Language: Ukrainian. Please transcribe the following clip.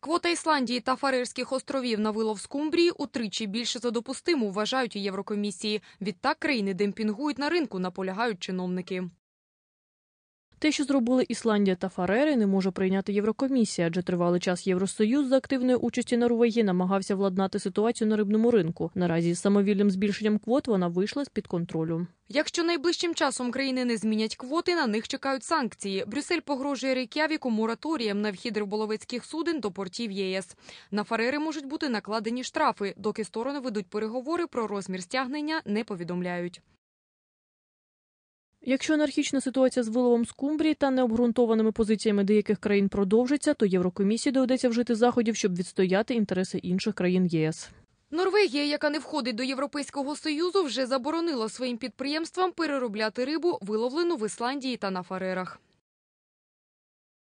Квота Ісландії та Фарерських островів на вилов скумбрії утричі більше за допустиму вважають у Єврокомісії. Відтак країни демпінгують на ринку, наполягають чиновники. Те, що зробили Ісландія та Фарери, не може прийняти Єврокомісія, адже тривалий час Євросоюз за активної участі Норвегії намагався владнати ситуацію на рибному ринку. Наразі з самовільним збільшенням квот вона вийшла з під контролю. Якщо найближчим часом країни не змінять квоти, на них чекають санкції. Брюссель погрожує Рейкявіку мораторієм на вхід риболовецьких суден до портів ЄС. На фарери можуть бути накладені штрафи, доки сторони ведуть переговори про розмір стягнення, не повідомляють. Якщо анархічна ситуація з виловом скумбрії та необґрунтованими позиціями деяких країн продовжиться, то Єврокомісії доведеться вжити заходів, щоб відстояти інтереси інших країн ЄС. Норвегія, яка не входить до Європейського союзу, вже заборонила своїм підприємствам переробляти рибу, виловлену в Ісландії та на фарерах.